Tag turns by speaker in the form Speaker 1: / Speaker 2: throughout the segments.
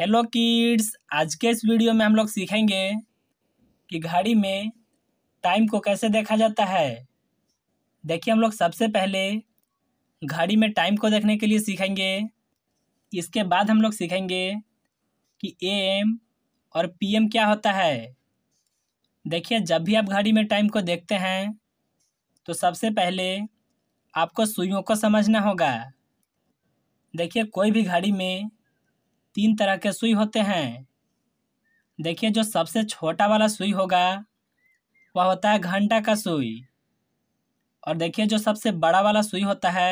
Speaker 1: hello kids आज के इस वीडियो में हम लोग सीखेंगे कि घड़ी में टाइम को कैसे देखा जाता है देखिए हम लोग सबसे पहले घड़ी में टाइम को देखने के लिए सीखेंगे इसके बाद हम लोग सीखेंगे कि ए एम और पी एम क्या होता है देखिए जब भी आप घड़ी में टाइम को देखते हैं तो सबसे पहले आपको सुइयों को समझना होगा देखिए कोई भी घड़ी में तीन तरह के सुई होते हैं देखिए जो सबसे छोटा वाला सुई होगा वह होता है घंटा का सुई और देखिए जो सबसे बड़ा वाला सुई होता है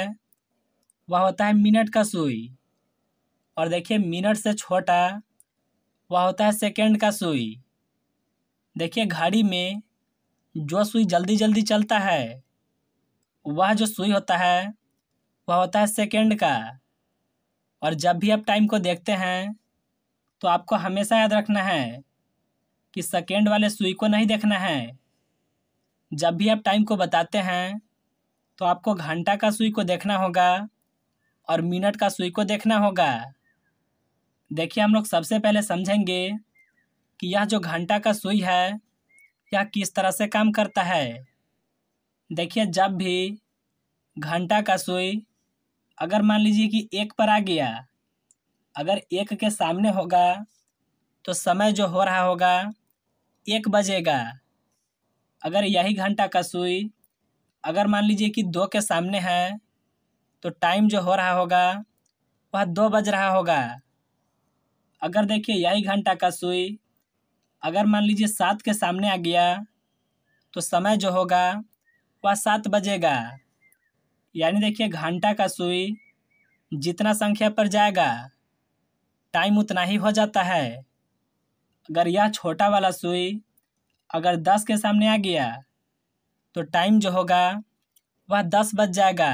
Speaker 1: वह होता है मिनट का सुई और देखिए मिनट से छोटा वह होता है सेकंड का सुई देखिए घड़ी में जो सुई जल्दी जल्दी चलता है वह जो सुई होता है वह होता है सेकंड का और जब भी आप टाइम को देखते हैं तो आपको हमेशा याद रखना है कि सेकेंड वाले सुई को नहीं देखना है जब भी आप टाइम को बताते हैं तो आपको घंटा का सुई को देखना होगा और मिनट का सुई को देखना होगा देखिए हम लोग सबसे पहले समझेंगे कि यह जो घंटा का सुई है यह किस तरह से काम करता है देखिए जब भी घंटा का सुई अगर मान लीजिए कि एक पर आ गया अगर एक के सामने होगा तो समय जो हो रहा होगा एक बजेगा अगर यही घंटा का सुई अगर मान लीजिए कि दो के सामने है तो टाइम जो हो रहा होगा वह दो बज रहा होगा अगर देखिए यही घंटा का सुई अगर मान लीजिए सात के सामने आ गया तो समय जो होगा वह सात बजेगा यानी देखिए घंटा का सुई जितना संख्या पर जाएगा टाइम उतना ही हो जाता है अगर यह छोटा वाला सुई अगर दस के सामने आ गया तो टाइम जो होगा वह दस बज जाएगा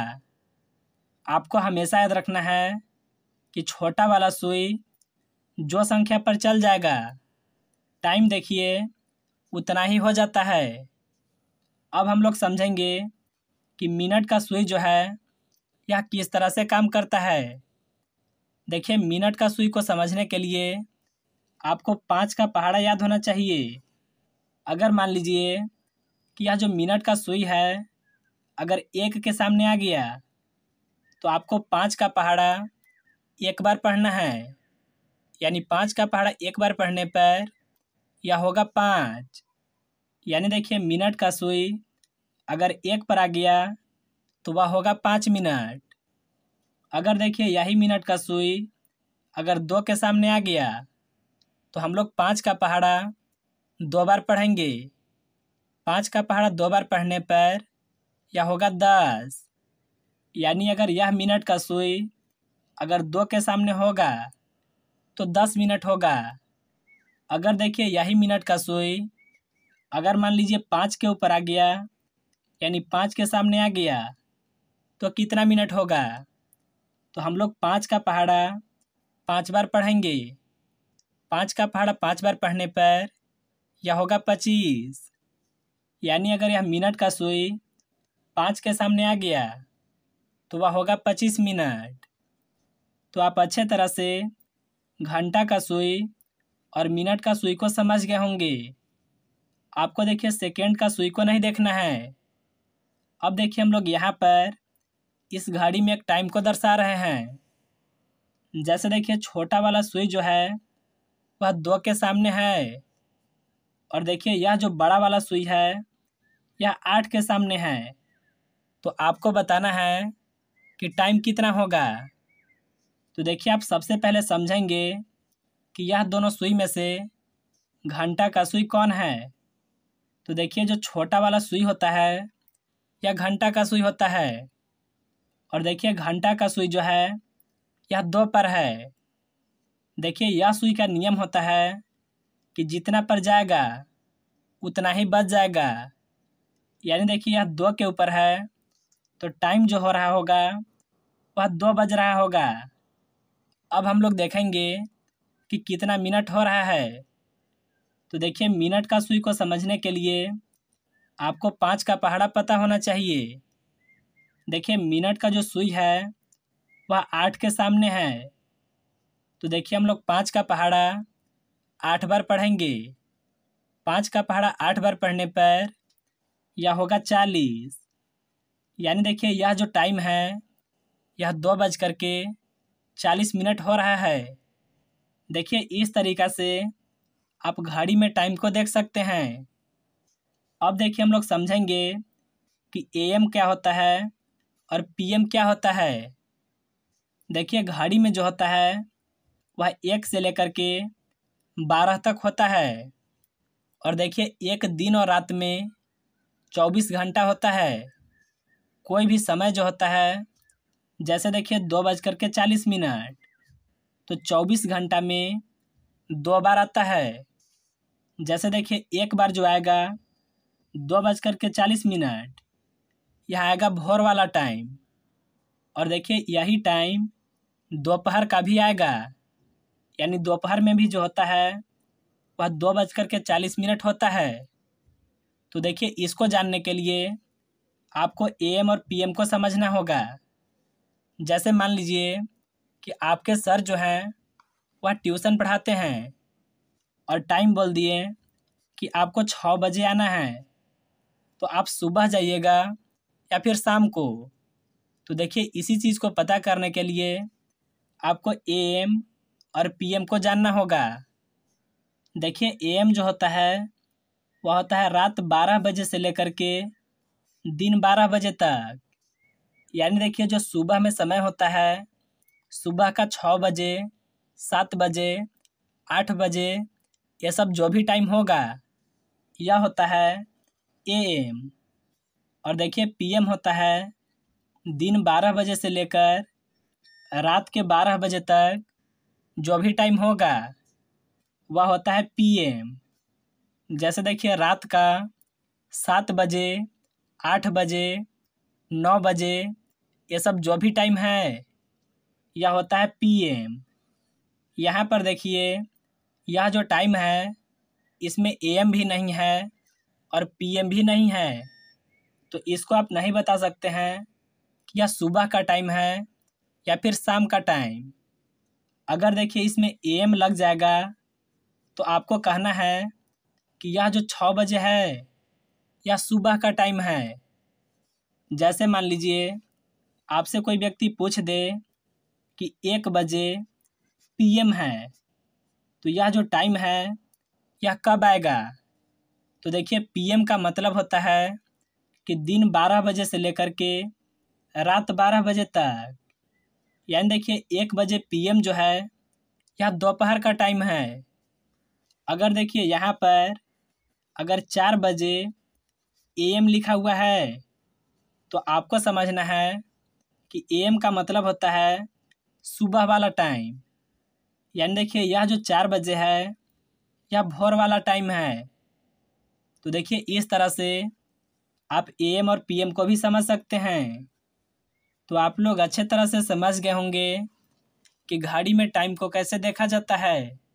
Speaker 1: आपको हमेशा याद रखना है कि छोटा वाला सुई जो संख्या पर चल जाएगा टाइम देखिए उतना ही हो जाता है अब हम लोग समझेंगे कि मिनट का सुई जो है यह किस तरह से काम करता है देखिए मिनट का सुई को समझने के लिए आपको पाँच का पहाड़ा याद होना चाहिए अगर मान लीजिए कि यह जो मिनट का सुई है अगर एक के सामने आ गया तो आपको पाँच का पहाड़ा एक बार पढ़ना है यानी पाँच का पहाड़ा एक बार पढ़ने पर यह होगा पाँच यानी देखिए मिनट का सुई अगर एक पर आ गया तो वह होगा पाँच मिनट अगर देखिए यही मिनट का सुई अगर दो के सामने आ गया तो हम लोग पाँच का पहाड़ा दो बार पढ़ेंगे पाँच का पहाड़ा दो बार पढ़ने पर यह होगा दस यानी अगर यह मिनट का सुई अगर दो के सामने होगा तो दस मिनट होगा अगर देखिए यही मिनट का सुई अगर मान लीजिए पाँच के ऊपर आ गया यानी पाँच के सामने आ गया तो कितना मिनट होगा तो हम लोग पाँच का पहाड़ा पाँच बार पढ़ेंगे पाँच का पहाड़ा पाँच बार पढ़ने पर यह होगा पच्चीस यानी अगर यह मिनट का सुई पाँच के सामने आ गया तो वह होगा पच्चीस मिनट तो आप अच्छे तरह से घंटा का सुई और मिनट का सुई को समझ गए होंगे आपको देखिए सेकेंड का सुई को नहीं देखना है अब देखिए हम लोग यहाँ पर इस घड़ी में एक टाइम को दर्शा रहे हैं जैसे देखिए छोटा वाला सुई जो है वह दो के सामने है और देखिए यह जो बड़ा वाला सुई है यह आठ के सामने है तो आपको बताना है कि टाइम कितना होगा तो देखिए आप सबसे पहले समझेंगे कि यह दोनों सुई में से घंटा का सुई कौन है तो देखिए जो छोटा वाला सुई होता है यह घंटा का सुई होता है और देखिए घंटा का सुई जो है यह दो पर है देखिए यह सुई का नियम होता है कि जितना पर जाएगा उतना ही बच जाएगा यानी देखिए यह दो के ऊपर है तो टाइम जो हो रहा होगा वह दो बज रहा होगा अब हम लोग देखेंगे कि कितना मिनट हो रहा है तो देखिए मिनट का सुई को समझने के लिए आपको पाँच का पहाड़ा पता होना चाहिए देखिए मिनट का जो सुई है वह आठ के सामने है तो देखिए हम लोग पाँच का पहाड़ा आठ बार पढ़ेंगे पाँच का पहाड़ा आठ बार पढ़ने पर यह होगा चालीस यानी देखिए यह जो टाइम है यह दो बज कर के चालीस मिनट हो रहा है देखिए इस तरीक़ा से आप घड़ी में टाइम को देख सकते हैं अब देखिए हम लोग समझेंगे कि एम क्या होता है और पीएम क्या होता है देखिए घड़ी में जो होता है वह एक से लेकर के बारह तक होता है और देखिए एक दिन और रात में चौबीस घंटा होता है कोई भी समय जो होता है जैसे देखिए दो बज कर के चालीस मिनट तो चौबीस घंटा में दो बार आता है जैसे देखिए एक बार जो आएगा दो बज कर के चालीस मिनट यह आएगा भोर वाला टाइम और देखिए यही टाइम दोपहर का भी आएगा यानी दोपहर में भी जो होता है वह दो बज कर के चालीस मिनट होता है तो देखिए इसको जानने के लिए आपको एम और पीएम को समझना होगा जैसे मान लीजिए कि आपके सर जो हैं वह ट्यूशन पढ़ाते हैं और टाइम बोल दिए कि आपको छः बजे आना है तो आप सुबह जाइएगा या फिर शाम को तो देखिए इसी चीज़ को पता करने के लिए आपको ए एम और पी एम को जानना होगा देखिए ए एम जो होता है वह होता है रात बारह बजे से लेकर के दिन बारह बजे तक यानी देखिए जो सुबह में समय होता है सुबह का छः बजे सात बजे आठ बजे यह सब जो भी टाइम होगा यह होता है के और देखिए पीएम होता है दिन बारह बजे से लेकर रात के बारह बजे तक जो भी टाइम होगा वह होता है पीएम जैसे देखिए रात का सात बजे आठ बजे नौ बजे ये सब जो भी टाइम है यह होता है पीएम यहाँ पर देखिए यह जो टाइम है इसमें एएम भी नहीं है और पीएम भी नहीं है तो इसको आप नहीं बता सकते हैं कि यह सुबह का टाइम है या फिर शाम का टाइम अगर देखिए इसमें एम लग जाएगा तो आपको कहना है कि यह जो छः बजे है यह सुबह का टाइम है जैसे मान लीजिए आपसे कोई व्यक्ति पूछ दे कि एक बजे पीएम है तो यह जो टाइम है यह कब आएगा तो देखिए पीएम का मतलब होता है कि दिन बारह बजे से लेकर के रात बारह बजे तक यानी देखिए एक बजे पीएम जो है यह दोपहर का टाइम है अगर देखिए यहाँ पर अगर चार बजे एम लिखा हुआ है तो आपको समझना है कि एम का मतलब होता है सुबह वाला टाइम यानी देखिए यह जो चार बजे है यह भोर वाला टाइम है तो देखिए इस तरह से आप एम और पी एम को भी समझ सकते हैं तो आप लोग अच्छे तरह से समझ गए होंगे कि घड़ी में टाइम को कैसे देखा जाता है